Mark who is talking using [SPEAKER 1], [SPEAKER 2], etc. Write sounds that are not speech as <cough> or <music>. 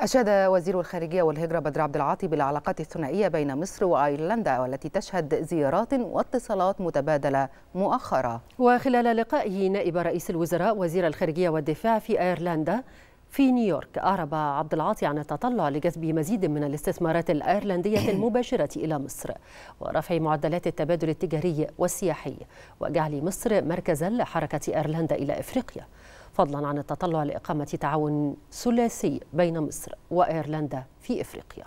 [SPEAKER 1] أشاد وزير الخارجية والهجرة بدر عبد العاطي بالعلاقات الثنائية بين مصر وأيرلندا والتي تشهد زيارات واتصالات متبادلة مؤخرا
[SPEAKER 2] وخلال لقائه نائب رئيس الوزراء وزير الخارجية والدفاع في أيرلندا في نيويورك أعرب عبد العاطي عن التطلع لجذب مزيد من الاستثمارات الأيرلندية <clears throat> المباشرة إلى مصر ورفع معدلات التبادل التجاري والسياحي وجعل مصر مركزا لحركة أيرلندا إلى إفريقيا فضلا عن التطلع لإقامة تعاون ثلاثي بين مصر وأيرلندا في إفريقيا